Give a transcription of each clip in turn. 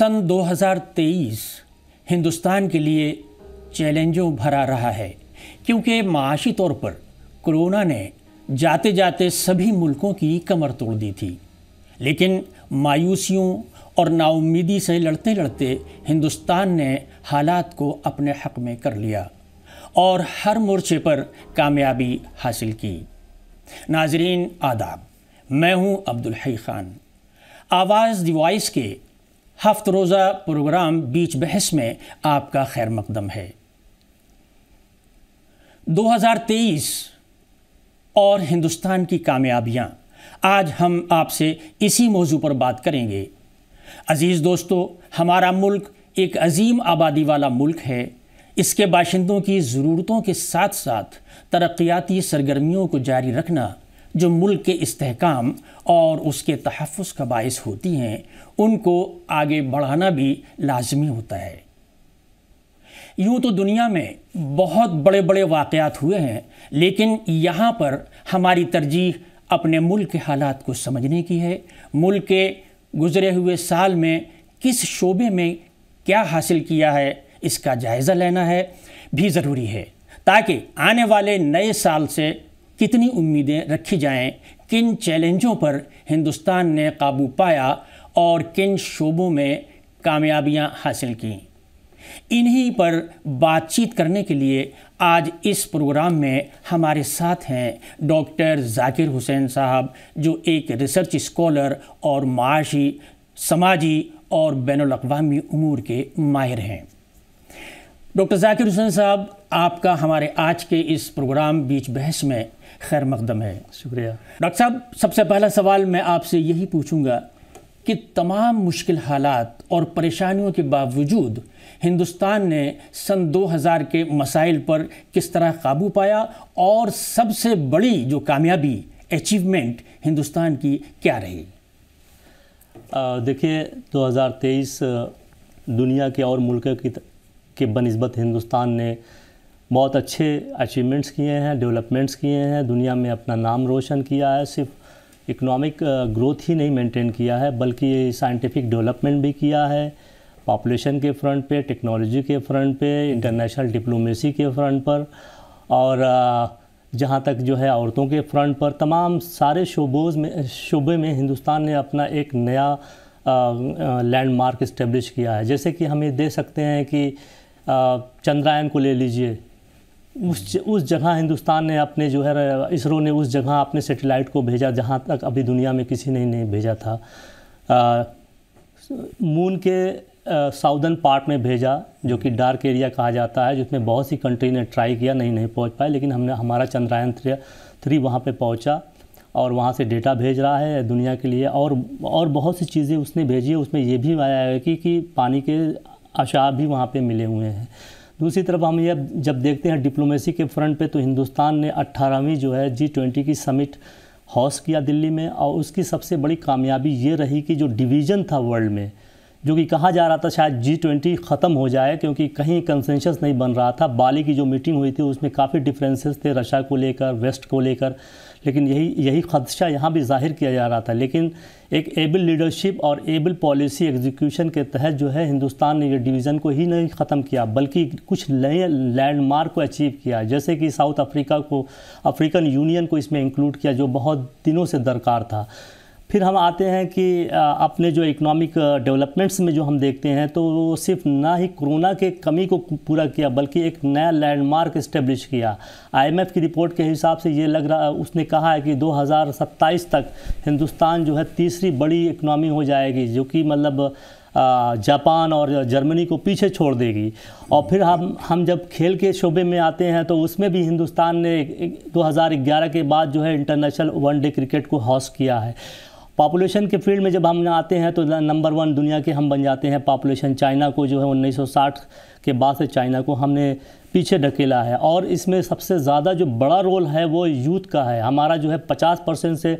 सन 2023 हिंदुस्तान के लिए चैलेंजों भरा रहा है क्योंकि माशी तौर पर कोरोना ने जाते जाते सभी मुल्कों की कमर तोड़ दी थी लेकिन मायूसियों और नाउमीदी से लड़ते लड़ते हिंदुस्तान ने हालात को अपने हक में कर लिया और हर मोर्चे पर कामयाबी हासिल की नाजरीन आदाब मैं हूं अब्दुल हई खान आवाज़ दिवाइस के हफ्त रोज़ा प्रोग्राम बीच बहस में आपका खैर मकदम है 2023 और हिंदुस्तान की कामयाबियाँ आज हम आपसे इसी मौजू पर बात करेंगे अज़ीज़ दोस्तों हमारा मुल्क एक अजीम आबादी वाला मुल्क है इसके बाशिंदों की ज़रूरतों के साथ साथ तरक्याती सरगर्मियों को जारी रखना जो मुल्क के इसकाम और उसके तहफ़ का बायस होती हैं उनको आगे बढ़ाना भी लाजमी होता है यूँ तो दुनिया में बहुत बड़े बड़े वाक़ात हुए हैं लेकिन यहाँ पर हमारी तरजीह अपने मुल्क के हालात को समझने की है मुल्क के गुज़रे हुए साल में किस शोबे में क्या हासिल किया है इसका जायज़ा लेना है भी ज़रूरी है ताकि आने वाले नए साल से कितनी उम्मीदें रखी जाएं, किन चैलेंजों पर हिंदुस्तान ने काबू पाया और किन शोबों में कामयाबियां हासिल की इन्हीं पर बातचीत करने के लिए आज इस प्रोग्राम में हमारे साथ हैं डॉक्टर जाकिर हुसैन साहब जो एक रिसर्च स्कॉलर और माशी समाजी और बैन अवी अमूर के माहिर हैं डॉक्टर जाकिर हुसैन साहब आपका हमारे आज के इस प्रोग्राम बीच बहस में खैर मकदम है शुक्रिया डॉक्टर साहब सबसे पहला सवाल मैं आपसे यही पूछूंगा कि तमाम मुश्किल हालात और परेशानियों के बावजूद हिंदुस्तान ने सन 2000 के मसाइल पर किस तरह काबू पाया और सबसे बड़ी जो कामयाबी अचीवमेंट हिंदुस्तान की क्या रही देखिए 2023 दुनिया के और मुल्क की के बनस्बत हिंदुस्तान ने बहुत अच्छे अचीवमेंट्स किए हैं डेवलपमेंट्स किए हैं दुनिया में अपना नाम रोशन किया है सिर्फ इकोनॉमिक ग्रोथ ही नहीं मेंटेन किया है बल्कि साइंटिफिक डेवलपमेंट भी किया है पॉपुलेशन के फ्रंट पे टेक्नोलॉजी के फ्रंट पे इंटरनेशनल डिप्लोमेसी के फ्रंट पर और जहाँ तक जो है औरतों के फ्रंट पर तमाम सारे शोबोज में शोबे में हिंदुस्तान ने अपना एक नया लैंडमार्क इस्टेब्लिश किया है जैसे कि हम ये दे सकते हैं कि चंद्रायन को ले लीजिए उस उस जगह हिंदुस्तान ने अपने जो है इसरो ने उस जगह अपने सैटेलाइट को भेजा जहाँ तक अभी दुनिया में किसी ने नहीं भेजा था आ, मून के साउदर्न पार्ट में भेजा जो कि डार्क एरिया कहा जाता है जिसमें बहुत सी कंट्री ने ट्राई किया नहीं नहीं पहुंच पाए लेकिन हमने हमारा चंद्रयान थ्री थ्री वहाँ पर पहुँचा और वहाँ से डेटा भेज रहा है दुनिया के लिए और और बहुत सी चीज़ें उसने भेजी है उसमें ये भी आया है कि, कि पानी के आशा भी वहाँ पर मिले हुए हैं दूसरी तरफ हम यह जब देखते हैं डिप्लोमेसी के फ्रंट पे तो हिंदुस्तान ने 18वीं जो है जी ट्वेंटी की समिट हॉस किया दिल्ली में और उसकी सबसे बड़ी कामयाबी ये रही कि जो डिवीज़न था वर्ल्ड में जो कि कहा जा रहा था शायद जी ट्वेंटी ख़त्म हो जाए क्योंकि कहीं कंसेंशस नहीं बन रहा था बाली की जो मीटिंग हुई थी उसमें काफ़ी डिफ्रेंसेस थे रशिया को लेकर वेस्ट को लेकर लेकिन यही यही खदशा यहाँ भी जाहिर किया जा रहा था लेकिन एक एबल लीडरशिप और एबल पॉलिसी एग्जीक्यूशन के तहत जो है हिंदुस्तान ने यह डिवीज़न को ही नहीं ख़त्म किया बल्कि कुछ नए लैंडमार्क को अचीव किया जैसे कि साउथ अफ्रीका को अफ्रीकन यूनियन को इसमें इंक्लूड किया जो बहुत दिनों से दरकार था फिर हम आते हैं कि अपने जो इकोनॉमिक डेवलपमेंट्स में जो हम देखते हैं तो वो सिर्फ ना ही कोरोना के कमी को पूरा किया बल्कि एक नया लैंडमार्क इस्टेब्लिश किया आईएमएफ की रिपोर्ट के हिसाब से ये लग रहा उसने कहा है कि 2027 तक हिंदुस्तान जो है तीसरी बड़ी इकनॉमी हो जाएगी जो कि मतलब जापान और जर्मनी को पीछे छोड़ देगी और फिर हम हम जब खेल के शोबे में आते हैं तो उसमें भी हिंदुस्तान ने 2011 के बाद जो है इंटरनेशनल वनडे क्रिकेट को हॉस्ट किया है पॉपुलेशन के फील्ड में जब हम आते हैं तो नंबर वन दुनिया के हम बन जाते हैं पॉपुलेशन चाइना को जो है 1960 के बाद से चाइना को हमने पीछे ढकेला है और इसमें सबसे ज़्यादा जो बड़ा रोल है वो यूथ का है हमारा जो है 50 परसेंट से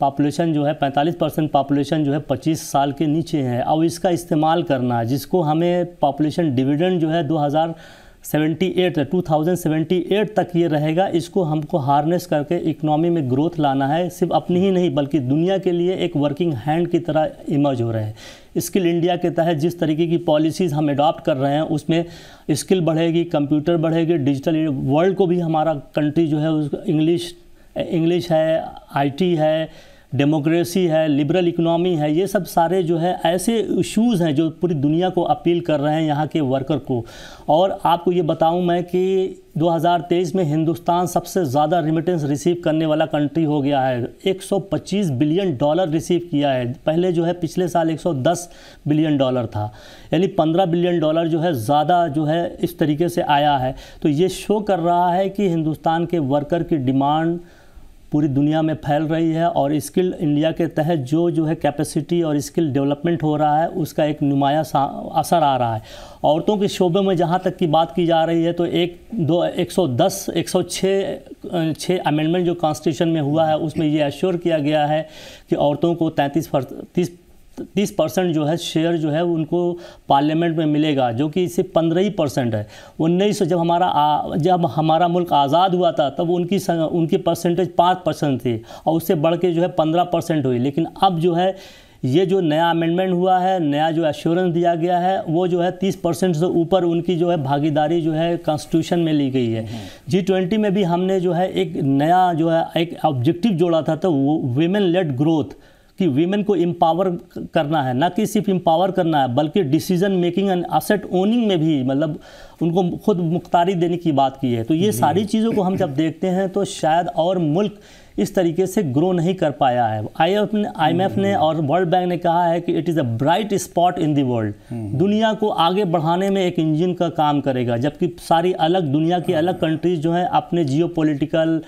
पॉपुलेशन जो है 45 परसेंट पॉपुलेशन जो है 25 साल के नीचे है और इसका इस्तेमाल करना जिसको हमें पॉपुलेशन डिविडेंड जो है दो 78 2078 तक ये रहेगा इसको हमको हार्नेस करके इकोनॉमी में ग्रोथ लाना है सिर्फ अपनी ही नहीं बल्कि दुनिया के लिए एक वर्किंग हैंड की तरह इमर्ज हो रहे हैं स्किल इंडिया के तहत जिस तरीके की पॉलिसीज़ हम अडॉप्ट कर रहे हैं उसमें स्किल बढ़ेगी कंप्यूटर बढ़ेगी डिजिटल वर्ल्ड को भी हमारा कंट्री जो है इंग्लिश इंग्लिश है आईटी है डेमोक्रेसी है लिबरल इकोनॉमी है ये सब सारे जो है ऐसे इश्यूज़ हैं जो पूरी दुनिया को अपील कर रहे हैं यहाँ के वर्कर को और आपको ये बताऊँ मैं कि 2023 में हिंदुस्तान सबसे ज़्यादा रिमिटेंस रिसीव करने वाला कंट्री हो गया है 125 बिलियन डॉलर रिसीव किया है पहले जो है पिछले साल 110 बिलियन डॉलर था यानी 15 बिलियन डॉलर जो है ज़्यादा जो है इस तरीके से आया है तो ये शो कर रहा है कि हिंदुस्तान के वर्कर की डिमांड पूरी दुनिया में फैल रही है और स्किल इंडिया के तहत जो जो है कैपेसिटी और स्किल डेवलपमेंट हो रहा है उसका एक नुमाया असर आ रहा है औरतों के शोबे में जहाँ तक की बात की जा रही है तो एक दो एक सौ दस एक सौ छः छः अमेंडमेंट जो कॉन्स्टिट्यूशन में हुआ है उसमें ये एश्योर किया गया है कि औरतों को तैंतीस तीस तीस परसेंट जो है शेयर जो है उनको पार्लियामेंट में मिलेगा जो कि सिर्फ पंद्रह ही परसेंट है उन्नीस जब हमारा आ, जब हमारा मुल्क आज़ाद हुआ था तब उनकी उनकी परसेंटेज पाँच परसेंट थी और उससे बढ़ के जो है पंद्रह परसेंट हुई लेकिन अब जो है ये जो नया अमेंडमेंट हुआ है नया जो एश्योरेंस दिया गया है वो जो है तीस परसेंट से ऊपर उनकी जो है भागीदारी जो है कॉन्स्टिट्यूशन में ली गई है जी ट्वेंटी में भी हमने जो है एक नया जो है एक ऑब्जेक्टिव जोड़ा था तो वो वीमेन लेड ग्रोथ कि वीमेन को एम्पावर करना है ना कि सिर्फ एम्पावर करना है बल्कि decision making and asset owning में भी मतलब उनको खुद मुख्तारी देने की बात की है तो ये सारी चीज़ों को हम जब देखते हैं तो शायद और मुल्क इस तरीके से ग्रो नहीं कर पाया है आई एफ ने आई एम एफ ने हम्म। और वर्ल्ड बैंक ने कहा है कि it is a bright spot in the world दुनिया को आगे बढ़ाने में एक इंजन का काम करेगा जबकि सारी अलग दुनिया की हाँ। अलग कंट्रीज जो हैं अपने जियो पोलिटिकल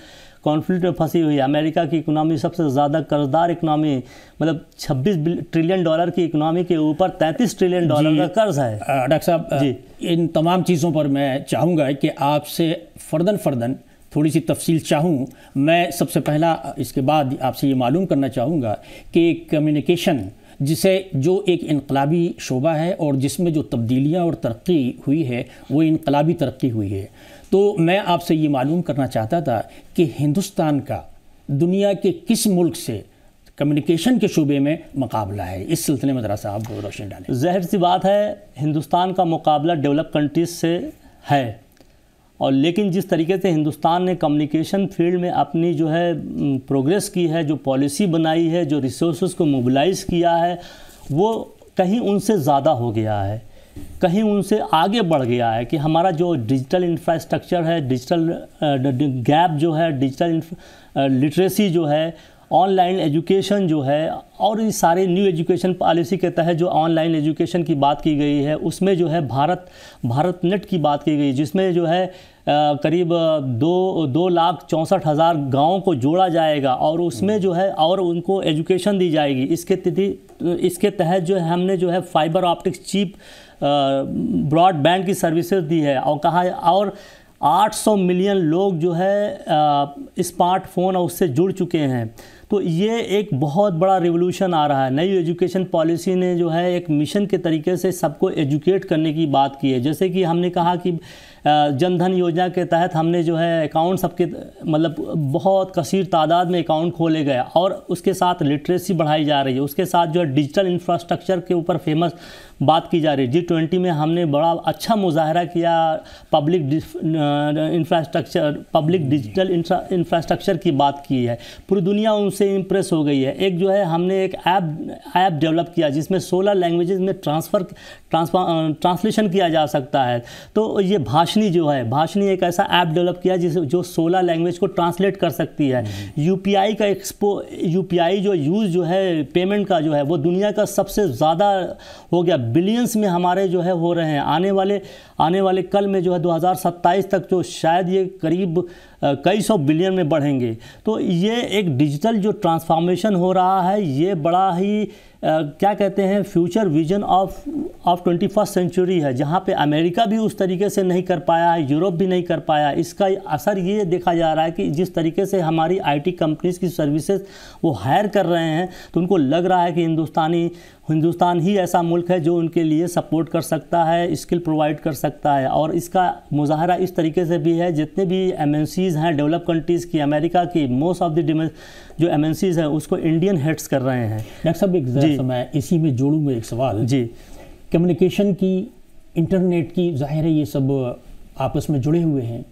कॉन्फ्लिक्ट में फंसी हुई है अमेरिका की इकोनॉमी सबसे ज़्यादा कर्जदार इकोनॉमी मतलब 26 ट्रिलियन डॉलर की इकोनॉमी के ऊपर 33 ट्रिलियन डॉलर का कर्ज है डॉक्टर साहब जी इन तमाम चीज़ों पर मैं चाहूँगा कि आपसे फर्दन फर्दन थोड़ी सी तफसील चाहूँ मैं सबसे पहला इसके बाद आपसे ये मालूम करना चाहूँगा कि कम्युनिकेशन जिसे जो एक इनकलाबी शोबा है और जिसमें जो तब्दीलियाँ और तरक्की हुई है वो इनकलाबी तरक्की हुई है तो मैं आपसे ये मालूम करना चाहता था कि हिंदुस्तान का दुनिया के किस मुल्क से कम्युनिकेशन के शुबे में मुकाबला है इस सिलसिले में ज़रा साहब आप रोशनी डालें जहर सी बात है हिंदुस्तान का मुकाबला डेवलप कंट्रीज से है और लेकिन जिस तरीके से हिंदुस्तान ने कम्युनिकेशन फील्ड में अपनी जो है प्रोग्रेस की है जो पॉलिसी बनाई है जो रिसोर्स को मोबिलाइज़ किया है वो कहीं उनसे ज़्यादा हो गया है कहीं उनसे आगे बढ़ गया है कि हमारा जो डिजिटल इंफ्रास्ट्रक्चर है डिजिटल गैप जो है डिजिटल लिटरेसी जो है ऑनलाइन एजुकेशन जो है और ये सारे न्यू एजुकेशन पॉलिसी के तहत जो ऑनलाइन एजुकेशन की बात की गई है उसमें जो है भारत भारत नेट की बात की गई जिसमें जो है करीब दो दो लाख चौंसठ हज़ार गाँव को जोड़ा जाएगा और उसमें जो है और उनको एजुकेशन दी जाएगी इसके तिथि इसके तहत जो है हमने जो है फाइबर ऑप्टिक्स चीप ब्रॉडबैंड की सर्विसेज दी है और कहा है और 800 मिलियन लोग जो है स्मार्टफोन और उससे जुड़ चुके हैं तो ये एक बहुत बड़ा रिवोल्यूशन आ रहा है नई एजुकेशन पॉलिसी ने जो है एक मिशन के तरीके से सबको एजुकेट करने की बात की है जैसे कि हमने कहा कि जनधन योजना के तहत हमने जो है अकाउंट सबके मतलब बहुत कसीर तादाद में अकाउंट खोले गए और उसके साथ लिटरेसी बढ़ाई जा रही है उसके साथ जो है डिजिटल इंफ्रास्ट्रक्चर के ऊपर फेमस बात की जा रही है जी ट्वेंटी में हमने बड़ा अच्छा मुजाहरा किया public infrastructure public digital infrastructure की बात की है पूरी दुनिया उनसे इम्प्रेस हो गई है एक जो है हमने एक ऐप ऐप डेवलप किया जिसमें सोलह लैंग्वेजेस में ट्रांसफ़र ट्रांसलेशन किया जा सकता है तो ये भाषणी जो है भाषणी एक ऐसा ऐप डेवलप किया जिस जो सोलह लैंग्वेज को ट्रांसलेट कर सकती है यू का एक्सपो यू जो यूज़ जो है पेमेंट का जो है वो दुनिया का सबसे ज़्यादा हो गया बिलियंस में हमारे जो है हो रहे हैं आने वाले आने वाले कल में जो है 2027 तक जो तो शायद ये करीब कई सौ बिलियन में बढ़ेंगे तो ये एक डिजिटल जो ट्रांसफॉर्मेशन हो रहा है ये बड़ा ही आ, क्या कहते हैं future vision of of twenty first century है जहाँ पे अमेरिका भी उस तरीके से नहीं कर पाया है यूरोप भी नहीं कर पाया इसका असर ये देखा जा रहा है कि जिस तरीके से हमारी आईटी कंपनीज़ की सर्विसेज वो हायर कर रहे हैं तो उनको लग रहा है कि हिंदुस्तानी हिंदुस्तान ही ऐसा मुल्क है जो उनके लिए सपोर्ट कर सकता है स्किल प्रोवाइड कर सकता है और इसका मुजाहरा इस तरीके से भी है जितने भी एम हैं डेवलप कंट्रीज़ की अमेरिका की मोस्ट ऑफ दिम जो एम हैं उसको इंडियन हेड्स कर रहे हैं डॉक्टर साहब एक मैं इसी में जोड़ूंगा एक सवाल जी कम्युनिकेशन की इंटरनेट की जाहिर है ये सब आपस में जुड़े हुए हैं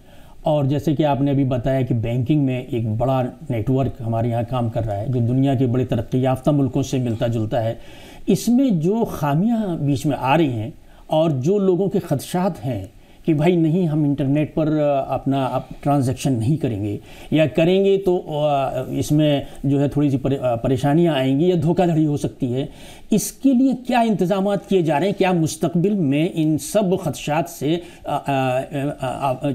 और जैसे कि आपने अभी बताया कि बैंकिंग में एक बड़ा नेटवर्क हमारे यहाँ काम कर रहा है जो दुनिया के बड़े तरक्की याफ्ता मुल्कों से मिलता जुलता है इसमें जो खामियां बीच में आ रही हैं और जो लोगों के खदशात हैं कि भाई नहीं हम इंटरनेट पर अपना आप ट्रांजेक्शन नहीं करेंगे या करेंगे तो इसमें जो है थोड़ी सी परे, परेशानियाँ आएंगी या धोखाधड़ी हो सकती है इसके लिए क्या इंतजाम किए जा रहे हैं क्या मुस्तबिल में इन सब खदशात से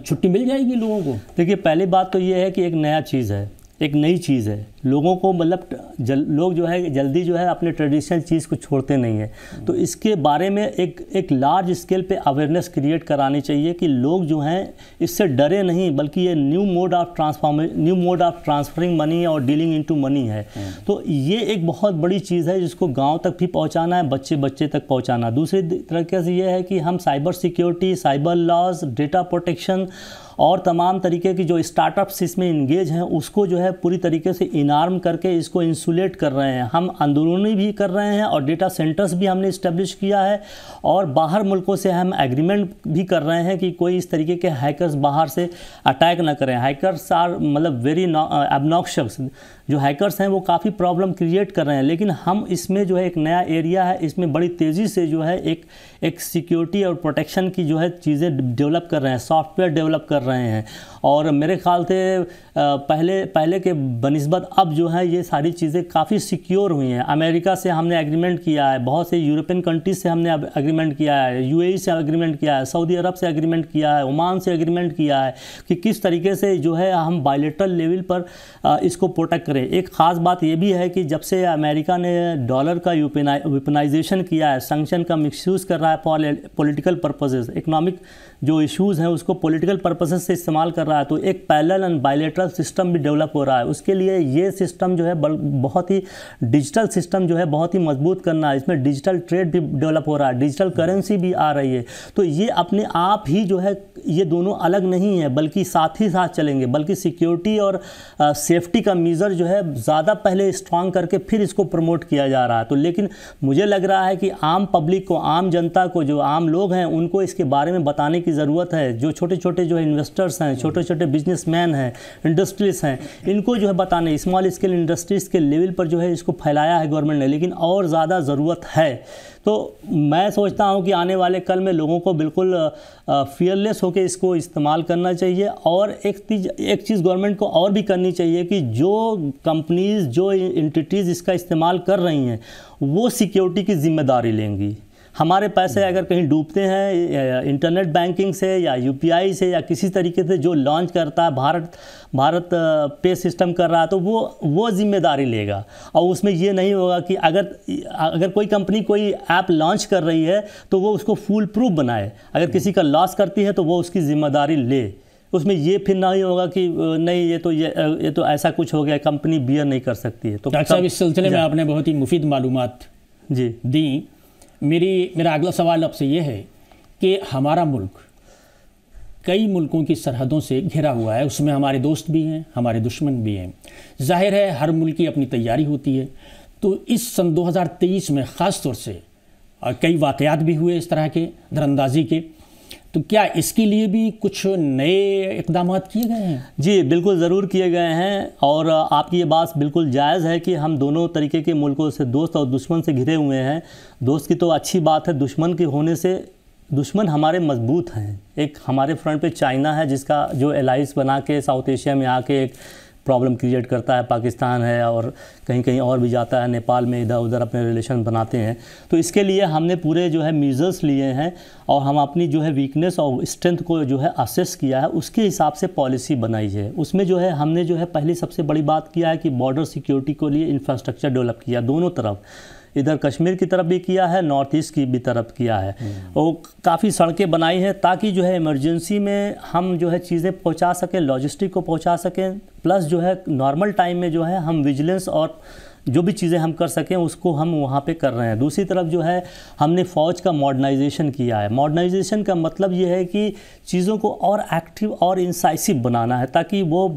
छुट्टी मिल जाएगी लोगों को देखिए पहली बात तो ये है कि एक नया चीज़ है एक नई चीज़ है लोगों को मतलब जल लोग जो है जल्दी जो है अपने ट्रेडिशनल चीज़ को छोड़ते नहीं है तो इसके बारे में एक एक लार्ज स्केल पे अवेयरनेस क्रिएट करानी चाहिए कि लोग जो हैं इससे डरे नहीं बल्कि ये new mode of transform new mode of transferring money और डीलिंग इनटू मनी है हम्म। तो ये एक बहुत बड़ी चीज़ है जिसको गाँव तक भी पहुँचाना है बच्चे बच्चे तक पहुँचाना दूसरी तरीके से ये है कि हम cyber security cyber laws data protection और तमाम तरीके की जो स्टार्टअप्स इसमें इंगेज हैं उसको जो है पूरी तरीके से इनार्म करके इसको इंसुलेट कर रहे हैं हम अंदरूनी भी कर रहे हैं और डेटा सेंटर्स भी हमने इस्टेब्लिश किया है और बाहर मुल्कों से हम एग्रीमेंट भी कर रहे हैं कि कोई इस तरीके के हैकर्स बाहर से अटैक ना करें हैकर्स आर मतलब वेरी एबनॉक्शस जो हैकर्स हैं वो काफ़ी प्रॉब्लम क्रिएट कर रहे हैं लेकिन हम इसमें जो है एक नया एरिया है इसमें बड़ी तेज़ी से जो है एक एक सिक्योरिटी और प्रोटेक्शन की जो है चीज़ें डेवलप कर रहे हैं सॉफ्टवेयर डेवलप कर रहे हैं और मेरे ख्याल से पहले पहले के बनस्बत अब जो है ये सारी चीज़ें काफ़ी सिक्योर हुई हैं अमेरिका से हमने एग्रीमेंट किया है बहुत से यूरोपियन कंट्रीज से हमने एग्रीमेंट किया है यू e से एग्रीमेंट किया है सऊदी अरब से एग्रीमेंट किया है ओमान से एग्रीमेंट किया है कि किस तरीके से जो है हम बायोलेटरल लेवल पर इसको प्रोटेक्ट करें एक ख़ास बात यह भी है कि जब से अमेरिका ने डॉलर का यूपनाइजेशन किया है संक्शन का मिक्स यूज़ कर रहा है पॉलिटिकल पर्पसेस इकोनॉमिक जो इश्यूज़ हैं उसको पॉलिटिकल पर्पसेस से इस्तेमाल कर रहा है तो एक पैरेलल एंड बायलेटरल सिस्टम भी डेवलप हो रहा है उसके लिए ये सिस्टम जो है बहुत ही डिजिटल सिस्टम जो है बहुत ही मजबूत करना है इसमें डिजिटल ट्रेड भी डेवलप हो रहा है डिजिटल करेंसी भी आ रही है तो ये अपने आप ही जो है ये दोनों अलग नहीं है बल्कि साथ ही साथ चलेंगे बल्कि सिक्योरिटी और सेफ्टी का मीज़र जो है ज़्यादा पहले स्ट्रांग करके फिर इसको प्रमोट किया जा रहा है तो लेकिन मुझे लग रहा है कि आम पब्लिक को आम जनता को जो आम लोग हैं उनको इसके बारे में बताने की ज़रूरत है जो छोटे छोटे जो इन्वेस्टर्स हैं छोटे छोटे बिजनेसमैन हैं इंडस्ट्रीज हैं इनको जो है बताने स्मॉल स्केल इंडस्ट्रीज़ के लेवल पर जो है इसको फैलाया है गवर्नमेंट ने लेकिन और ज़्यादा ज़रूरत है तो मैं सोचता हूँ कि आने वाले कल में लोगों को बिल्कुल फियरलेस होकर इसको इस्तेमाल करना चाहिए और एक चीज़ एक चीज़ गवर्नमेंट को और भी करनी चाहिए कि जो कंपनीज़ जो इंटिटीज़ इसका इस्तेमाल कर रही हैं वो सिक्योरिटी की ज़िम्मेदारी लेंगी हमारे पैसे हम्म। अगर कहीं डूबते हैं इंटरनेट बैंकिंग से या यूपीआई से या किसी तरीके से जो लॉन्च करता है भारत भारत पे सिस्टम कर रहा है तो वो वो जिम्मेदारी लेगा और उसमें ये नहीं होगा कि अगर अगर कोई कंपनी कोई ऐप लॉन्च कर रही है तो वो उसको फुल प्रूफ बनाए अगर हम्म। किसी का लॉस करती है तो वो उसकी जिम्मेदारी ले उसमें ये फिर ना ही होगा कि नहीं ये तो ये ये तो ऐसा कुछ हो गया कंपनी बियर नहीं कर सकती है तो डॉक्टर साहब इस सिलसिले में आपने बहुत ही मुफीद मालूम जी दी मेरी मेरा अगला सवाल आपसे ये है कि हमारा मुल्क कई मुल्कों की सरहदों से घिरा हुआ है उसमें हमारे दोस्त भी हैं हमारे दुश्मन भी हैं जाहिर है हर मुल्क की अपनी तैयारी होती है तो इस सन 2023 में ख़ास तौर से कई वाक़ात भी हुए इस तरह के दरअंदाजी के तो क्या इसके लिए भी कुछ नए इकदाम किए गए हैं जी बिल्कुल ज़रूर किए गए हैं और आपकी ये बात बिल्कुल जायज़ है कि हम दोनों तरीके के मुल्कों से दोस्त और दुश्मन से घिरे हुए हैं दोस्त की तो अच्छी बात है दुश्मन के होने से दुश्मन हमारे मजबूत हैं एक हमारे फ्रंट पे चाइना है जिसका जो एलाइस बना के साउथ एशिया में आके एक प्रॉब्लम क्रिएट करता है पाकिस्तान है और कहीं कहीं और भी जाता है नेपाल में इधर उधर अपने रिलेशन बनाते हैं तो इसके लिए हमने पूरे जो है मीज़र्स लिए हैं और हम अपनी जो है वीकनेस और स्ट्रेंथ को जो है असेस किया है उसके हिसाब से पॉलिसी बनाई है उसमें जो है हमने जो है पहली सबसे बड़ी बात किया है कि बॉर्डर सिक्योरिटी को लिए इंफ्रास्ट्रक्चर डेवलप किया दोनों तरफ इधर कश्मीर की तरफ भी किया है नॉर्थ ईस्ट की भी तरफ किया है हम्म। और काफ़ी सड़कें बनाई हैं ताकि जो है इमरजेंसी में हम जो है चीज़ें पहुँचा सकें लॉजिस्टिक को पहुँचा सकें प्लस जो है नॉर्मल टाइम में जो है हम विजिलेंस और जो भी चीज़ें हम कर सकें उसको हम वहाँ पे कर रहे हैं दूसरी तरफ जो है हमने फ़ौज का मॉडर्नाइजेशन किया है मॉडर्नाइजेशन का मतलब ये है कि चीज़ों को और एक्टिव और इंसाइसिव बनाना है ताकि वो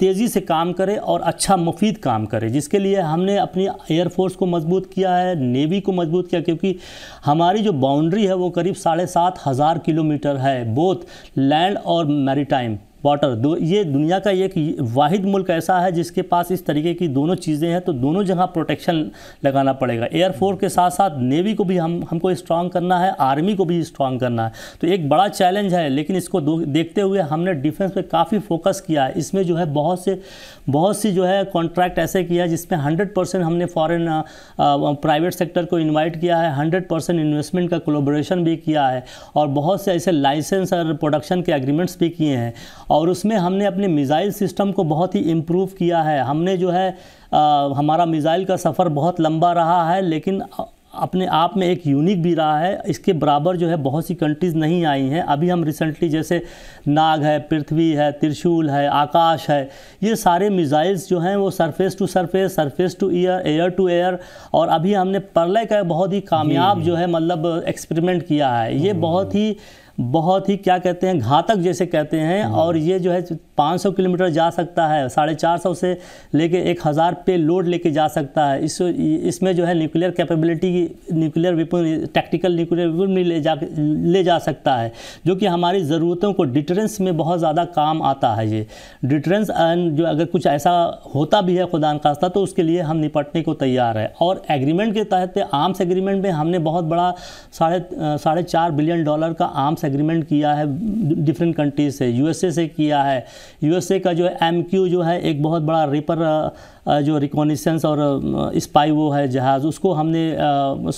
तेज़ी से काम करे और अच्छा मुफीद काम करे जिसके लिए हमने अपनी एयरफोर्स को मजबूत किया है नेवी को मजबूत किया क्योंकि हमारी जो बाउंड्री है वो करीब साढ़े सात हज़ार किलोमीटर है बोथ लैंड और मैरीटाइम वाटर दो ये दुनिया का एक वाहिद मुल्क ऐसा है जिसके पास इस तरीके की दोनों चीज़ें हैं तो दोनों जगह प्रोटेक्शन लगाना पड़ेगा एयरफोर्स के साथ साथ नेवी को भी हम हमको स्ट्रांग करना है आर्मी को भी स्ट्रांग करना है तो एक बड़ा चैलेंज है लेकिन इसको देखते हुए हमने डिफेंस पर काफ़ी फोकस किया है इसमें जो है बहुत से बहुत सी जो है कॉन्ट्रैक्ट ऐसे किया जिसमें हंड्रेड परसेंट हमने फ़ॉरन प्राइवेट सेक्टर को इन्वाइट किया है हंड्रेड परसेंट इन्वेस्टमेंट का कोलोबोरेशन भी किया है और बहुत से ऐसे लाइसेंस और प्रोडक्शन के एग्रीमेंट्स भी किए हैं और उसमें हमने अपने मिज़ाइल सिस्टम को बहुत ही इम्प्रूव किया है हमने जो है आ, हमारा मिज़ाइल का सफ़र बहुत लंबा रहा है लेकिन अपने आप में एक यूनिक भी रहा है इसके बराबर जो है बहुत सी कंट्रीज़ नहीं आई हैं अभी हम रिसेंटली जैसे नाग है पृथ्वी है त्रिशूल है आकाश है ये सारे मिज़ाइल्स जो हैं वो surface to surface surface to air air to air और अभी हमने परलय का बहुत ही कामयाब जो है मतलब एक्सपेरिमेंट किया है ये बहुत ही बहुत ही क्या कहते हैं घातक जैसे कहते हैं हाँ। और ये जो है 500 किलोमीटर जा सकता है साढ़े चार सौ से लेके एक हज़ार पे लोड लेके जा सकता है इस इसमें जो है nuclear capability nuclear weapon tactical nuclear weapon भी ले जा ले जा सकता है जो कि हमारी ज़रूरतों को डिटरेंस में बहुत ज़्यादा काम आता है ये डिटरेंस एंड जो अगर कुछ ऐसा होता भी है खुदा खास्ता तो उसके लिए हम निपटने को तैयार है और एग्रीमेंट के तहत आर्म्स एग्रीमेंट में हमने बहुत बड़ा साढ़े साढ़े चार बिलियन डॉलर का आर्म्स एग्रीमेंट किया है डिफरेंट कंट्रीज से यूएसए से किया है यूएसए का जो है एम जो है एक बहुत बड़ा रिपर जो रिकॉनिसेंस और स्पाई वो है जहाज़ उसको हमने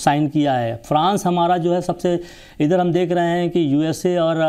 साइन किया है फ्रांस हमारा जो है सबसे इधर हम देख रहे हैं कि यूएसए और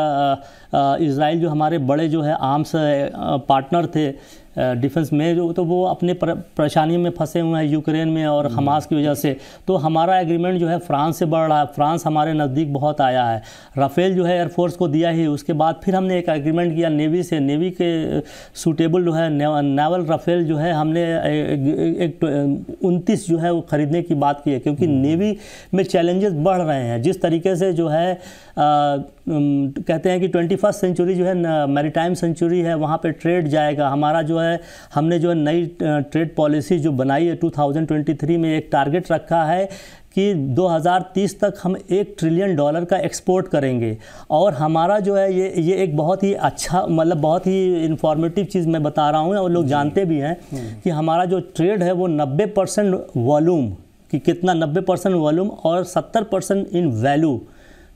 इसराइल जो हमारे बड़े जो है आर्म्स पार्टनर थे डिफेंस में जो तो वो अपने परेशानी में फंसे हुए हैं यूक्रेन में और हम्म। हमास की वजह से तो हमारा एग्रीमेंट जो है फ्रांस से बढ़ रहा है फ्रांस हमारे नज़दीक बहुत आया है राफेल जो है एयरफोर्स को दिया ही उसके बाद फिर हमने एक एग्रीमेंट किया नेवी से नेवी के सूटेबल जो है नावल राफेल जो है हमने एक तो, उनतीस जो है वो ख़रीदने की बात की है क्योंकि नेवी हम्म। में चैलेंजेस बढ़ रहे हैं जिस तरीके से जो है आ, कहते हैं कि ट्वेंटी फर्स्ट सेंचुरी जो है मेरीटाइम सेंचुरी है वहाँ पे ट्रेड जाएगा हमारा जो है हमने जो है नई ट्रेड पॉलिसी जो बनाई है 2023 में एक टारगेट रखा है कि 2030 तक हम एक ट्रिलियन डॉलर का एक्सपोर्ट करेंगे और हमारा जो है ये ये एक बहुत ही अच्छा मतलब बहुत ही इन्फॉर्मेटिव चीज़ मैं बता रहा हूँ और लोग जानते भी हैं हम्म। कि हमारा जो ट्रेड है वो 90 परसेंट वॉलूम कि कितना 90 परसेंट वॉलूम और 70 परसेंट इन वैल्यू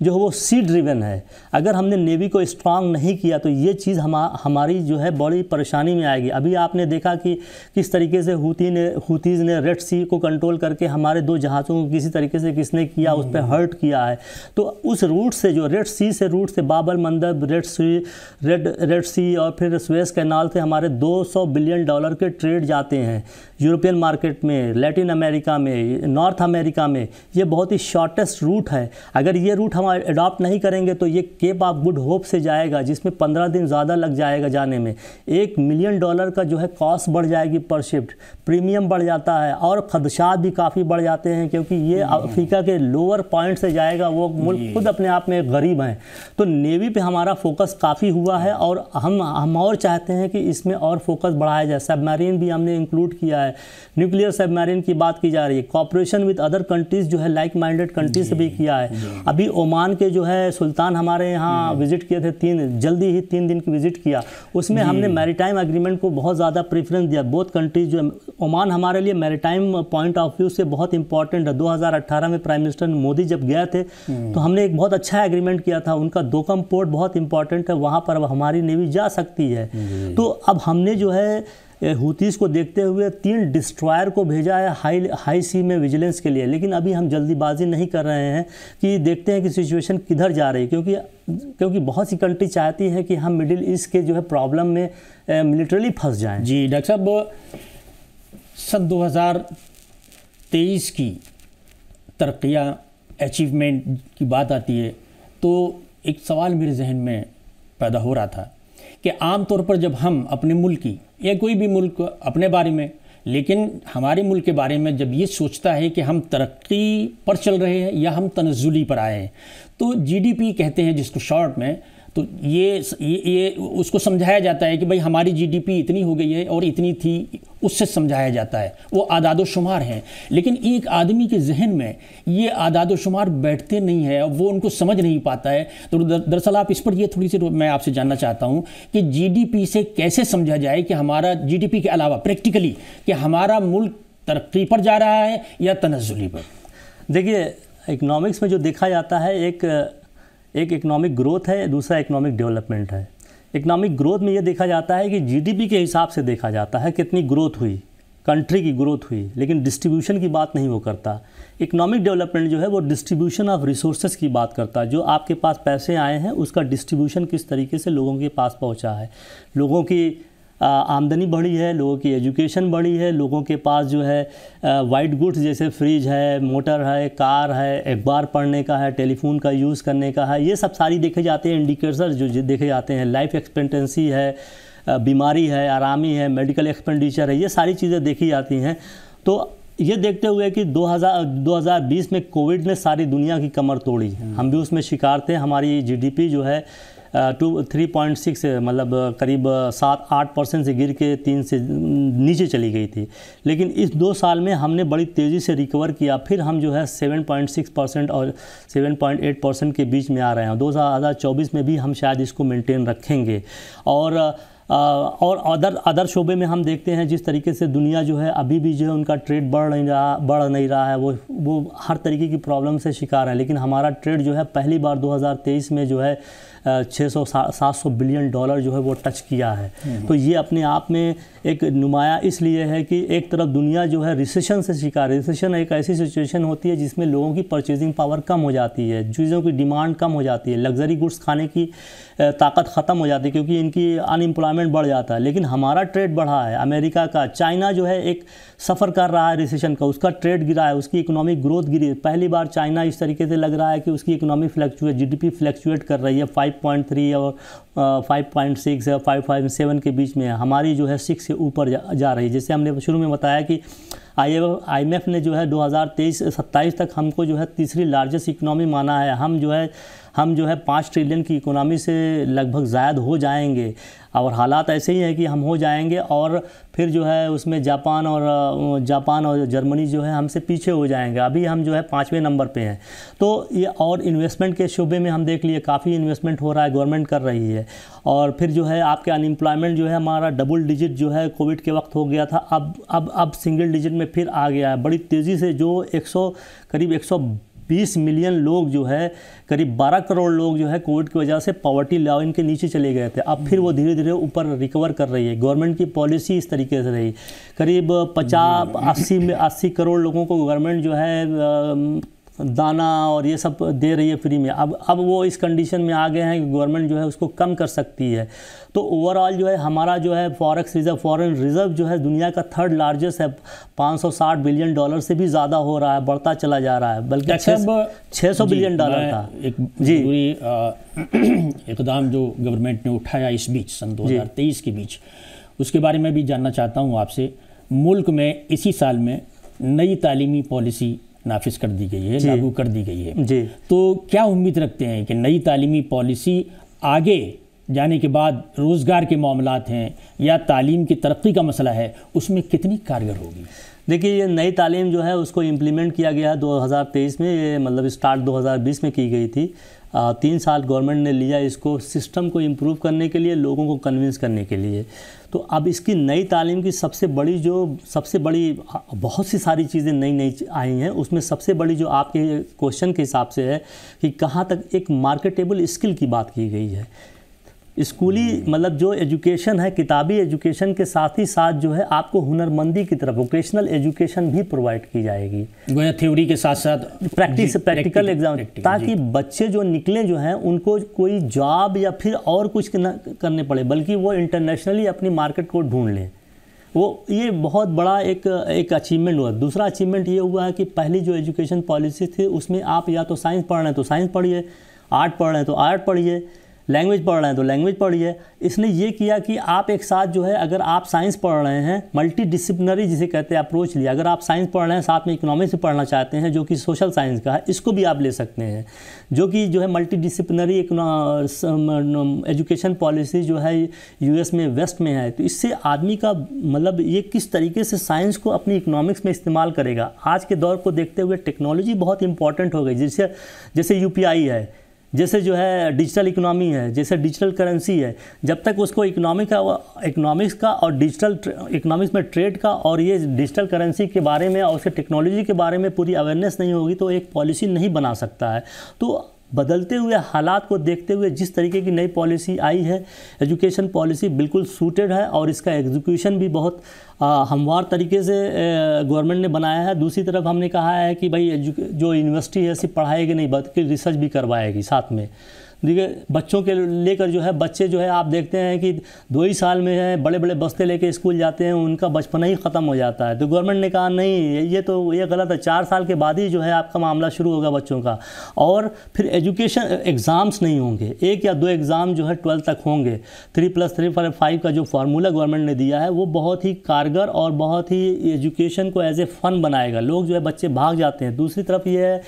जो है वो सी ड्रिवन है अगर हमने नेवी को स्ट्रांग नहीं किया तो ये चीज़ हम हमारी जो है बड़ी परेशानी में आएगी अभी आपने देखा कि किस तरीके से हूती ने हूतीज़ ने रेड सी को कंट्रोल करके हमारे दो जहाज़ों को किसी तरीके से किसने किया उस पर हर्ट हम्म। किया है तो उस रूट से जो रेड सी से रूट से बाबर मंदर Red Sea Red Red Sea और फिर स्वेस कैनाल से हमारे दो बिलियन डॉलर के ट्रेड जाते हैं यूरोपियन मार्केट में लैटिन अमेरिका में नॉर्थ अमेरिका में ये बहुत ही शॉर्टेस्ट रूट है अगर ये रूट हम अडॉप्ट नहीं करेंगे तो ये केप ऑफ गुड होप से जाएगा जिसमें पंद्रह दिन ज़्यादा लग जाएगा जाने में एक मिलियन डॉलर का जो है कॉस्ट बढ़ जाएगी पर शिफ्ट प्रीमियम बढ़ जाता है और खदशात भी काफ़ी बढ़ जाते हैं क्योंकि ये अफ्रीका के लोअर पॉइंट से जाएगा वो मुल्क खुद अपने आप में गरीब हैं तो नेवी पर हमारा फोकस काफ़ी हुआ है और हम हम और चाहते हैं कि इसमें और फोकस बढ़ाया जाए सबमरीन भी हमने इंक्लूड किया है न्यूक्लियर सबमरीन की बात की जा रही है कॉपरेशन विद अदर कंट्रीज़ जो है लाइक माइंडेड कंट्रीज भी किया है अभी ओमान के जो है सुल्तान हमारे यहाँ विजिट किए थे तीन जल्दी ही तीन दिन की विजिट किया उसमें हमने मैरीटाइम एग्रीमेंट को बहुत ज़्यादा प्रेफरेंस दिया बोथ कंट्रीज जो ओमान हमारे लिए मैरीटाइम पॉइंट ऑफ व्यू से बहुत इंपॉर्टेंट है दो में प्राइम मिनिस्टर मोदी जब गए थे तो हमने एक बहुत अच्छा एग्रीमेंट किया था उनका दोकम पोर्ट बहुत इंपॉर्टेंट है वहाँ पर अब हमारी नेवी जा सकती है तो अब हमने जो है हुतीस को देखते हुए तीन डिस्ट्रॉयर को भेजा है हाई हाई सी में विजिलेंस के लिए लेकिन अभी हम जल्दीबाजी नहीं कर रहे हैं कि देखते हैं कि सिचुएशन किधर जा रही है क्योंकि क्योंकि बहुत सी कंट्री चाहती है कि हम मिडिल ईस्ट के जो है प्रॉब्लम में मिलिट्रली फंस जाएं जी डॉक्टर साहब सन दो की तरक्या अचीवमेंट की बात आती है तो एक सवाल मेरे जहन में पैदा हो रहा था कि तौर पर जब हम अपने मुल्क की या कोई भी मुल्क अपने बारे में लेकिन हमारे मुल्क के बारे में जब ये सोचता है कि हम तरक्की पर चल रहे हैं या हम तनजुली पर आए हैं तो जीडीपी कहते हैं जिसको शॉर्ट में तो ये ये, ये उसको समझाया जाता है कि भाई हमारी जीडीपी इतनी हो गई है और इतनी थी उससे समझाया जाता है वो आदाद शुमार हैं लेकिन एक आदमी के जहन में ये आदाद शुमार बैठते नहीं है वो उनको समझ नहीं पाता है तो दरअसल आप इस पर ये थोड़ी सी मैं आपसे जानना चाहता हूँ कि जीडीपी से कैसे समझा जाए कि हमारा जीडीपी के अलावा प्रैक्टिकली कि हमारा मुल्क तरक्की पर जा रहा है या तनजुली पर देखिए इकनॉमिक्स में जो देखा जाता है एक एक इकोनॉमिक ग्रोथ है दूसरा इकोनॉमिक डेवलपमेंट है इकोनॉमिक ग्रोथ में ये देखा जाता है कि जीडीपी के हिसाब से देखा जाता है कितनी ग्रोथ हुई कंट्री की ग्रोथ हुई लेकिन डिस्ट्रीब्यूशन की बात नहीं वो करता इकोनॉमिक डेवलपमेंट जो है वो डिस्ट्रीब्यूशन ऑफ रिसोर्सेज की बात करता है जो आपके पास पैसे आए हैं उसका डिस्ट्रीब्यूशन किस तरीके से लोगों के पास पहुंचा है लोगों की आमदनी बढ़ी है लोगों की एजुकेशन बढ़ी है लोगों के पास जो है वाइट गुड्स जैसे फ्रिज है मोटर है कार है अखबार पढ़ने का है टेलीफोन का यूज़ करने का है ये सब सारी देखे जाते हैं इंडिकेटर्स जो देखे जाते हैं लाइफ एक्सपेक्टेंसी है बीमारी है आरामी है मेडिकल एक्सपेंडिचर है ये सारी चीज़ें देखी जाती हैं तो ये देखते हुए कि 2000 2020 में कोविड ने सारी दुनिया की कमर तोड़ी हम भी उसमें शिकार थे हमारी जीडीपी जो है टू थ्री पॉइंट सिक्स मतलब करीब सात आठ परसेंट से गिर के तीन से नीचे चली गई थी लेकिन इस दो साल में हमने बड़ी तेज़ी से रिकवर किया फिर हम जो है सेवन पॉइंट सिक्स परसेंट और सेवन पॉइंट एट परसेंट के बीच में आ रहे हैं दो हज़ार चौबीस में भी हम शायद इसको मेनटेन रखेंगे और और अदर अदर शोबे में हम देखते हैं जिस तरीके से दुनिया जो है अभी भी जो है उनका ट्रेड बढ़ नहीं रहा बढ़ नहीं रहा है वो वो हर तरीके की प्रॉब्लम से शिकार है लेकिन हमारा ट्रेड जो है पहली बार 2023 में जो है छः सौ सात सौ बिलियन डॉलर जो है वो टच किया है हम्म। तो ये अपने आप में एक नुमाया इसलिए है कि एक तरफ दुनिया जो है रिसेशन से शिकार रिसेशन एक ऐसी सिचुएशन होती है जिसमें लोगों की परचेजिंग पावर कम हो जाती है चीज़ों की डिमांड कम हो जाती है लग्जरी गुड्स खाने की ताकत ख़त्म हो जाती है क्योंकि इनकी अनएम्प्लॉय अनएम्प्लॉयमेंट बढ़ जाता है लेकिन हमारा ट्रेड बढ़ा है अमेरिका का चाइना जो है एक सफ़र कर रहा है रिसेशन का उसका ट्रेड गिरा है उसकी इकोनॉमिक ग्रोथ गिरी है पहली बार चाइना इस तरीके से लग रहा है कि उसकी इकोनॉमी फ्लैक्चुएट जी फ्लैक्चुएट कर रही है फाइव और फाइव या सेवन के बीच में हमारी जो है सिक्स के ऊपर जा, जा रही है जैसे हमने शुरू में बताया कि आई एम एफ ने जो है तेईस सत्ताईस तक हमको जो है तीसरी लार्जेस्ट इकोनॉमी माना है हम जो है हम जो है पाँच ट्रिलियन की इकोनॉमी से लगभग ज़ायद हो जाएंगे और हालात ऐसे ही हैं कि हम हो जाएंगे और फिर जो है उसमें जापान और जापान और जर्मनी जो है हमसे पीछे हो जाएंगे अभी हम जो है पाँचवें नंबर पे हैं तो ये और इन्वेस्टमेंट के शोबे में हम देख लिए काफ़ी इन्वेस्टमेंट हो रहा है गवर्नमेंट कर रही है और फिर जो है आपके अनएम्प्लॉयमेंट जो है हमारा डबल डिजिट जो है कोविड के वक्त हो गया था अब अब अब सिंगल डिजिट में फिर आ गया है बड़ी तेज़ी से जो एक करीब एक बीस मिलियन लोग जो है करीब बारह करोड़ लोग जो है कोविड की वजह से पॉवर्टी लाइन के नीचे चले गए थे अब फिर वो हम्म। धीरे धीरे ऊपर रिकवर कर रही है गवर्नमेंट की पॉलिसी इस तरीके से रही करीब पचास हम्म। अस्सी में अस्सी करोड़ लोगों को गवर्नमेंट जो है दाना और ये सब दे रही है फ्री में अब अब वो इस कंडीशन में आ गए हैं कि गवर्नमेंट जो है उसको कम कर सकती है तो ओवरऑल जो है हमारा जो है फॉरेक्स रिज़र्व फॉरेन रिज़र्व जो है दुनिया का थर्ड लार्जेस्ट है 560 बिलियन डॉलर से भी ज़्यादा हो रहा है बढ़ता चला जा रहा है बल्कि छः अच्छा, सौ बिलियन डॉलर का एक जी इकदाम जो गवर्नमेंट ने उठाया इस बीच सन दो के बीच उसके बारे में भी जानना चाहता हूँ आपसे मुल्क में इसी साल में नई तालीमी पॉलिसी नाफिज कर दी गई है लागू कर दी गई है जी तो क्या उम्मीद रखते हैं कि नई तालीमी पॉलिसी आगे जाने के बाद रोज़गार के मामलात हैं या तालीम की तरक्की का मसला है उसमें कितनी कारगर होगी देखिए ये नई तालीम जो है उसको इम्प्लीमेंट किया गया 2023 में मतलब स्टार्ट 2020 में की गई थी तीन साल गवर्नमेंट ने लिया इसको सिस्टम को इम्प्रूव करने के लिए लोगों को कन्विंस करने के लिए तो अब इसकी नई तालीम की सबसे बड़ी जो सबसे बड़ी बहुत सी सारी चीज़ें नई नई आई हैं उसमें सबसे बड़ी जो आपके क्वेश्चन के हिसाब से है कि कहाँ तक एक मार्केटेबल स्किल की बात की गई है स्कूली मतलब जो एजुकेशन है किताबी एजुकेशन के साथ ही साथ जो है आपको हुनरमंदी की तरफ वोकेशनल एजुकेशन भी प्रोवाइड की जाएगी थ्योरी के साथ साथ प्रैक्टिस प्रैक्टिकल एग्जाम ताकि बच्चे जो निकले जो हैं उनको कोई जॉब या फिर और कुछ करने पड़े बल्कि वो इंटरनेशनली अपनी मार्केट को ढूंढ लें वो ये बहुत बड़ा एक एक अचीवमेंट हुआ दूसरा अचीवमेंट ये हुआ है कि पहली जो एजुकेशन पॉलिसी थी उसमें आप या तो साइंस पढ़ रहे हैं तो साइंस पढ़िए आर्ट पढ़ रहे हैं तो आर्ट पढ़िए लैंग्वेज पढ़ रहे हैं तो लैंग्वेज पढ़िए इसने ये किया कि आप एक साथ जो है अगर आप साइंस पढ़ रहे हैं मल्टी जिसे कहते हैं अप्रोच लिया अगर आप साइंस पढ़ रहे हैं साथ में इकोनॉमिक्स भी पढ़ना चाहते हैं जो कि सोशल साइंस का है इसको भी आप ले सकते हैं जो कि जो है मल्टी डिसिप्लिनरी एजुकेशन पॉलिसी जो है यू में वेस्ट में है तो इससे आदमी का मतलब ये किस तरीके से साइंस को अपनी इकोनॉमिक्स में इस्तेमाल करेगा आज के दौर को देखते हुए टेक्नोलॉजी बहुत इंपॉर्टेंट हो गई जैसे जैसे यू है जैसे जो है डिजिटल इकोनॉमी है जैसे डिजिटल करेंसी है जब तक उसको इकोनॉमिक का इकोनॉमिक्स का और डिजिटल इकोनॉमिक्स में ट्रेड का और ये डिजिटल करेंसी के बारे में और उसके टेक्नोलॉजी के बारे में पूरी अवेयरनेस नहीं होगी तो एक पॉलिसी नहीं बना सकता है तो बदलते हुए हालात को देखते हुए जिस तरीके की नई पॉलिसी आई है एजुकेशन पॉलिसी बिल्कुल सूटेड है और इसका एग्जीक्यूशन भी बहुत हमवार तरीके से गवर्नमेंट ने बनाया है दूसरी तरफ हमने कहा है कि भाई जो यूनिवर्सिटी है सिर्फ पढ़ाएगी नहीं बल्कि रिसर्च भी करवाएगी साथ में देखिए बच्चों के लेकर जो है बच्चे जो है आप देखते हैं कि दो ही साल में है बड़े बड़े बस्ते लेके स्कूल जाते हैं उनका बचपन ही ख़त्म हो जाता है तो गवर्नमेंट ने कहा नहीं ये तो ये गलत है चार साल के बाद ही जो है आपका मामला शुरू होगा बच्चों का और फिर एजुकेशन एग्ज़ाम्स नहीं होंगे एक या दो एग्ज़ाम जो है ट्वेल्थ तक होंगे थ्री प्लस थ्री फाइव का जो फार्मूला गवर्नमेंट ने दिया है वो बहुत ही कारगर और बहुत ही एजुकेशन को एज ए फ़न बनाएगा लोग जो है बच्चे भाग जाते हैं दूसरी तरफ ये है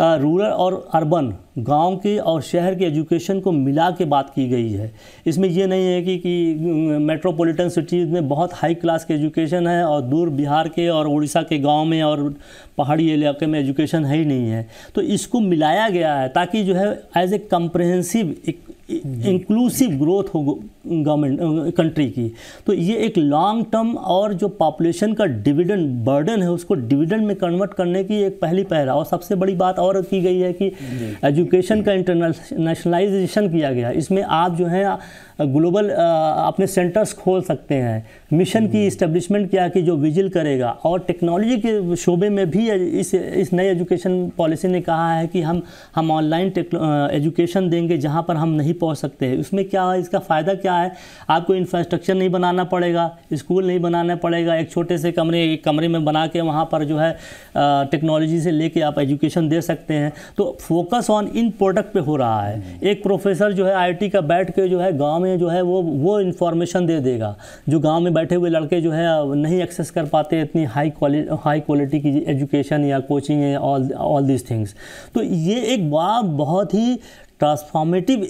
रूरल और अर्बन गांव के और शहर के एजुकेशन को मिला के बात की गई है इसमें यह नहीं है कि, कि मेट्रोपॉलिटन सिटीज़ में बहुत हाई क्लास के एजुकेशन है और दूर बिहार के और उड़ीसा के गांव में और पहाड़ी इलाके में एजुकेशन है ही नहीं है तो इसको मिलाया गया है ताकि जो है एज ए कम्प्रहेंसिव एक इंक्लूसिव ग्रोथ हो गवर्नमेंट कंट्री की तो ये एक लॉन्ग टर्म और जो पॉपुलेशन का डिविडेंड बर्डन है उसको डिविडेंड में कन्वर्ट करने की एक पहली पहल और सबसे बड़ी बात और की गई है कि एजुकेशन का इंटरनेशनलाइजेशन किया गया इसमें आप जो हैं ग्लोबल अपने सेंटर्स खोल सकते हैं मिशन की इस्टेब्लिशमेंट हम्म। किया कि जो विजिल करेगा और टेक्नोलॉजी के शोबे में भी इस इस नए एजुकेशन पॉलिसी ने कहा है कि हम हम ऑनलाइन एजुकेशन देंगे जहाँ पर हम नहीं पहुँच सकते हैं उसमें क्या इसका फ़ायदा क्या है आपको इंफ्रास्ट्रक्चर नहीं बनाना पड़ेगा स्कूल नहीं बनाना पड़ेगा एक छोटे से कमरे एक कमरे में बना के वहाँ पर जो है टेक्नोलॉजी से ले आप एजुकेशन दे सकते हैं तो फोकस ऑन इन प्रोडक्ट पर हो रहा है हम्म। एक प्रोफेसर जो है आई का बैठ के जो है गाँव हमें जो है वो वो इन्फॉर्मेशन दे देगा जो गांव में बैठे हुए लड़के जो है नहीं एक्सेस कर पाते इतनी हाई क्वालिटी हाई क्वालिटी की एजुकेशन या कोचिंग या ऑल ऑल दिस थिंग्स तो ये एक बड़ा बहुत ही ट्रांसफॉर्मेटिव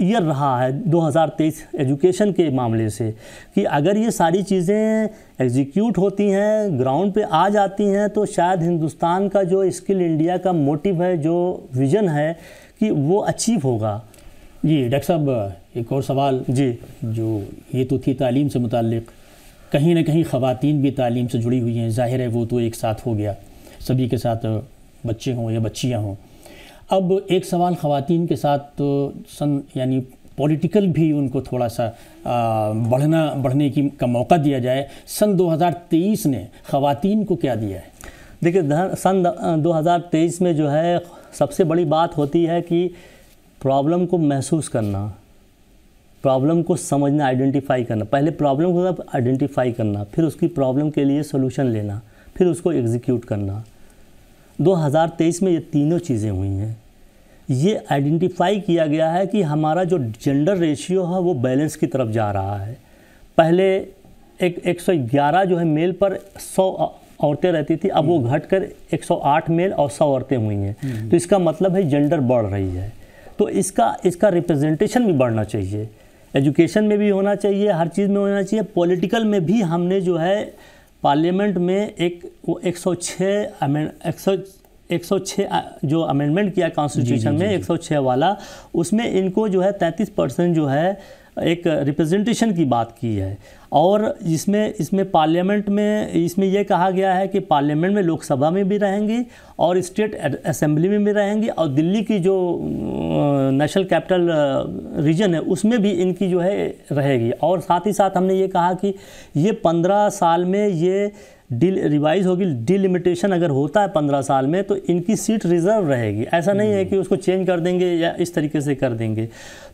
ईयर रहा है 2023 एजुकेशन के मामले से कि अगर ये सारी चीज़ें एग्जीक्यूट होती हैं ग्राउंड पे आ जाती हैं तो शायद हिंदुस्तान का जो स्किल इंडिया का मोटिव है जो विज़न है कि वो अचीव होगा जी डॉक्टर साहब एक और सवाल जी जो ये तो थी तालीम से मुतक कहीं ना कहीं ख़वान भी तालीम से जुड़ी हुई हैं ज़ाहिर है वो तो एक साथ हो गया सभी के साथ बच्चे हों या बच्चियाँ हों अब एक सवाल ख़वान के साथ तो सन यानी पॉलिटिकल भी उनको थोड़ा सा आ, बढ़ना बढ़ने की का मौका दिया जाए सन 2023 ने ख़वान को क्या दिया है देखिए सन 2023 में जो है सबसे बड़ी बात होती है कि प्रॉब्लम को महसूस करना प्रॉब्लम को समझना आइडेंटिफाई करना पहले प्रॉब्लम को आइडेंटिफाई करना फिर उसकी प्रॉब्लम के लिए सोल्यूशन लेना फिर उसको एग्जीक्यूट करना 2023 में ये तीनों चीज़ें हुई हैं ये आइडेंटिफाई किया गया है कि हमारा जो जेंडर रेशियो है वो बैलेंस की तरफ जा रहा है पहले एक 111 जो है मेल पर 100 औरतें रहती थी अब वो हम्म। घटकर 108 मेल और 100 औरतें हुई हैं हम्म। तो इसका मतलब है जेंडर बढ़ रही है तो इसका इसका रिप्रेजेंटेशन भी बढ़ना चाहिए एजुकेशन में भी होना चाहिए हर चीज़ में होना चाहिए पॉलिटिकल में भी हमने जो है पार्लियामेंट में एक वो 106 सौ छः जो अमेंडमेंट किया कॉन्स्टिट्यूशन में 106 वाला उसमें इनको जो है 33 परसेंट जो है एक रिप्रेजेंटेशन की बात की है और इसमें इसमें पार्लियामेंट में इसमें यह कहा गया है कि पार्लियामेंट में लोकसभा में भी रहेंगी और स्टेट असेंबली में भी रहेंगी और दिल्ली की जो नेशनल कैपिटल रीजन है उसमें भी इनकी जो है रहेगी और साथ ही साथ हमने ये कहा कि ये पंद्रह साल में ये डिल रिवाइज होगी डिलिमिटेशन अगर होता है पंद्रह साल में तो इनकी सीट रिज़र्व रहेगी ऐसा नहीं है कि उसको चेंज कर देंगे या इस तरीके से कर देंगे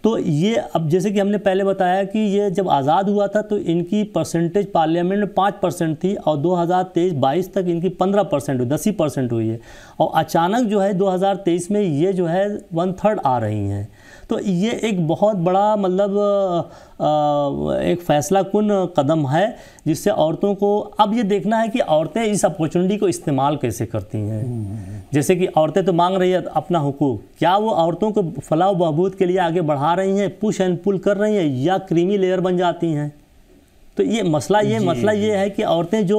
तो ये अब जैसे कि हमने पहले बताया कि ये जब आज़ाद हुआ था तो इनकी परसेंटेज पार्लियामेंट में पाँच परसेंट थी और 2023-22 तक इनकी पंद्रह परसेंट हुई दस ही परसेंट हुई है और अचानक जो है 2023 में ये जो है वन थर्ड आ रही हैं तो ये एक बहुत बड़ा मतलब एक फ़ैसला कन कदम है जिससे औरतों को अब ये देखना है कि औरतें इस अपॉर्चुनिटी को इस्तेमाल कैसे करती हैं जैसे कि औरतें तो मांग रही है अपना हुकूक क्या वो औरतों को फलाह बहबूद के लिए आगे बढ़ा रही हैं पुश एंड पुल कर रही हैं या क्रीमी लेयर बन जाती हैं तो ये मसला ये मसला ये है कि औरतें जो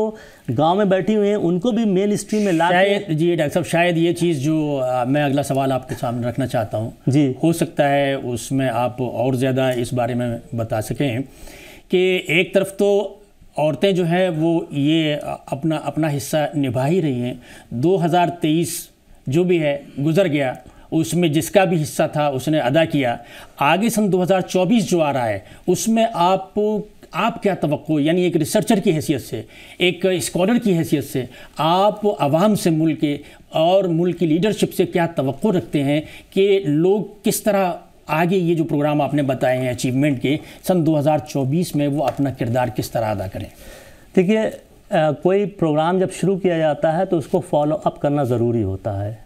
गांव में बैठी हुई हैं उनको भी मेन स्ट्रीम में ला जी डॉक्टर साहब शायद ये चीज़ जो आ, मैं अगला सवाल आपके सामने रखना चाहता हूँ जी हो सकता है उसमें आप और ज़्यादा इस बारे में बता सकें कि एक तरफ तो औरतें जो हैं वो ये अपना अपना हिस्सा निभा ही रही हैं 2023 जो भी है गुज़र गया उसमें जिसका भी हिस्सा था उसने अदा किया आगे सन 2024 जो आ रहा है उसमें आप आप क्या तो यानी एक रिसर्चर की हैसियत से एक स्कॉलर की हैसियत से आप आवाम से मुल के और मुल्क की लीडरशिप से क्या तो रखते हैं कि लोग किस तरह आगे ये जो प्रोग्राम आपने बताए हैं अचीवमेंट के सन 2024 में वो अपना किरदार किस तरह अदा करें देखिए कोई प्रोग्राम जब शुरू किया जाता है तो उसको फॉलो अप करना ज़रूरी होता है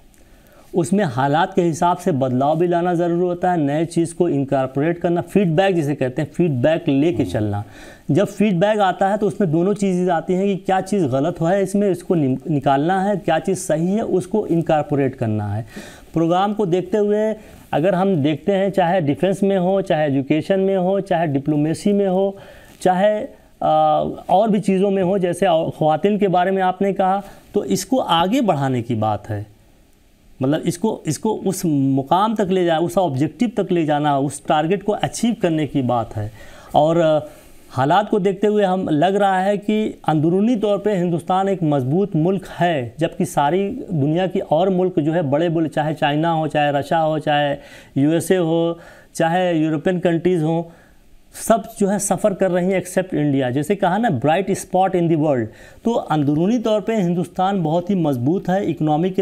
उसमें हालात के हिसाब से बदलाव भी लाना ज़रूर होता है नए चीज़ को इनकारपोरेट करना फीडबैक जिसे कहते हैं फीडबैक ले कर चलना जब फीडबैक आता है तो उसमें दोनों चीज़ें आती हैं कि क्या चीज़ गलत है इसमें इसको निकालना है क्या चीज़ सही है उसको इनकारपोरेट करना है प्रोग्राम को देखते हुए अगर हम देखते हैं चाहे डिफेंस में हो चाहे एजुकेशन में हो चाहे डिप्लोमेसी में हो चाहे और भी चीज़ों में हो जैसे ख़वान के बारे में आपने कहा तो इसको आगे बढ़ाने की बात है मतलब इसको इसको उस मुकाम तक ले जाना उस ऑब्जेक्टिव तक ले जाना उस टारगेट को अचीव करने की बात है और हालात को देखते हुए हम लग रहा है कि अंदरूनी तौर पे हिंदुस्तान एक मजबूत मुल्क है जबकि सारी दुनिया की और मुल्क जो है बड़े बड़े चाहे चाइना हो चाहे रशिया हो चाहे यूएसए हो चाहे यूरोपियन कंट्रीज़ हों सब जो है सफ़र कर रही हैं एक्सेप्ट इंडिया जैसे कहा ना bright spot in the world तो अंदरूनी तौर पे हिंदुस्तान बहुत ही मजबूत है इकोनॉमी के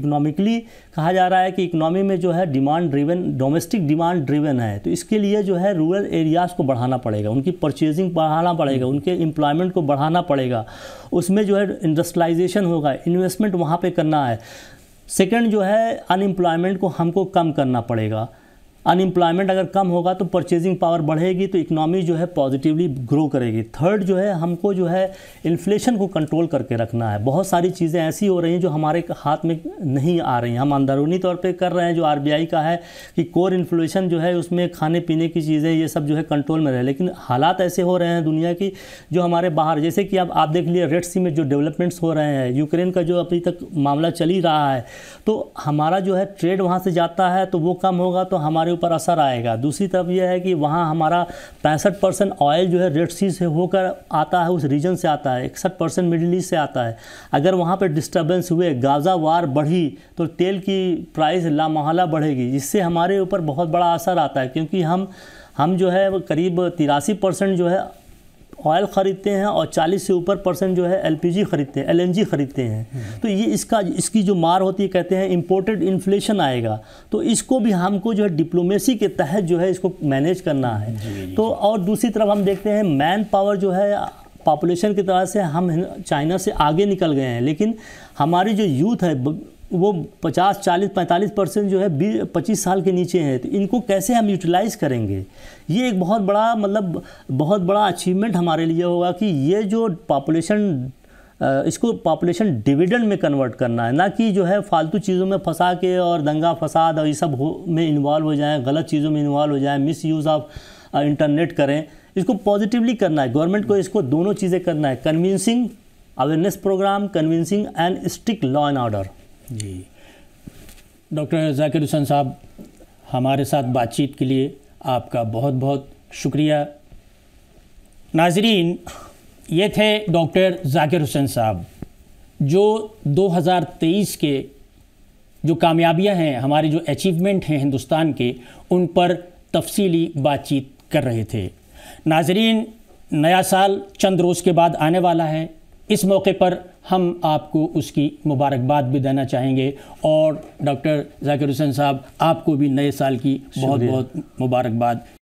इकोनॉमिकली कहा जा रहा है कि इकोनॉमी में जो है demand driven domestic demand driven है तो इसके लिए जो है रूरल एरियाज़ को बढ़ाना पड़ेगा उनकी परचेजिंग बढ़ाना पड़ेगा उनके एम्प्लॉयमेंट को बढ़ाना पड़ेगा उसमें जो है इंडस्ट्रलाइजेशन होगा इन्वेस्टमेंट वहाँ पर करना है सेकेंड जो है अनएम्प्लॉयमेंट को हमको कम करना पड़ेगा अनएम्प्लॉयमेंट अगर कम होगा तो परचेजिंग पावर बढ़ेगी तो इकनॉमी जो है पॉजिटिवली ग्रो करेगी थर्ड जो है हमको जो है इन्फ्लेशन को कंट्रोल करके रखना है बहुत सारी चीज़ें ऐसी हो रही हैं जो हमारे हाथ में नहीं आ रही हम अंदरूनी तौर पर कर रहे हैं जो आर का है कि कोर इन्फ्लेशन जो है उसमें खाने पीने की चीज़ें ये सब जो है कंट्रोल में रहे लेकिन हालात ऐसे हो रहे हैं दुनिया की जो हमारे बाहर जैसे कि अब आप देख लिए रेड सी में जो डेवलपमेंट्स हो रहे हैं यूक्रेन का जो अभी तक मामला चल ही रहा है तो हमारा जो है ट्रेड वहाँ से जाता है तो वो कम होगा तो हमारे ऊपर असर आएगा दूसरी तरफ यह है कि वहाँ हमारा पैंसठ परसेंट ऑयल जो है रेड सी से होकर आता है उस रीजन से आता है इकसठ परसेंट मिडिल ईस्ट से आता है अगर वहाँ पर डिस्टर्बेंस हुए गाजा वार बढ़ी तो तेल की प्राइस लामहला बढ़ेगी जिससे हमारे ऊपर बहुत बड़ा असर आता है क्योंकि हम हम जो है करीब तिरासी परसेंट जो है ऑयल ख़रीदते हैं और 40 से ऊपर परसेंट जो है एलपीजी ख़रीदते हैं एलएनजी ख़रीदते हैं हम्म। तो ये इसका इसकी जो मार होती है कहते हैं इम्पोर्टेड इन्फ्लेशन आएगा तो इसको भी हमको जो है डिप्लोमेसी के तहत जो है इसको मैनेज करना है तो और दूसरी तरफ हम देखते हैं मैन पावर जो है पॉपुलेशन की तरह से हम चाइना से आगे निकल गए हैं लेकिन हमारी जो यूथ है वो 50 40 45 परसेंट जो है बीस पच्चीस साल के नीचे हैं तो इनको कैसे हम यूटिलाइज़ करेंगे ये एक बहुत बड़ा मतलब बहुत बड़ा अचीवमेंट हमारे लिए होगा कि ये जो पॉपुलेशन इसको पॉपुलेशन डिविडेंड में कन्वर्ट करना है ना कि जो है फालतू चीज़ों में फंसा के और दंगा फसाद और ये सब हो में इन्वॉल्व हो जाएँ गलत चीज़ों में इन्वॉल्व हो जाएँ मिस यूज़ ऑफ इंटरनेट करें इसको पॉजिटिवली करना है गवर्नमेंट को इसको दोनों चीज़ें करना है convincing awareness program convincing and strict law and order जी डॉक्टर जाकिर हुसैन साहब हमारे साथ बातचीत के लिए आपका बहुत बहुत शुक्रिया नाजरीन ये थे डॉक्टर जाकिर हुसैन साहब जो 2023 के जो कामयाबियां हैं हमारे जो अचीवमेंट हैं हिंदुस्तान के उन पर तफसीली बातचीत कर रहे थे नाजरीन नया साल चंद रोज़ के बाद आने वाला है इस मौके पर हम आपको उसकी मुबारकबाद भी देना चाहेंगे और डॉक्टर जाकिर हुसैन साहब आपको भी नए साल की बहुत बहुत मुबारकबाद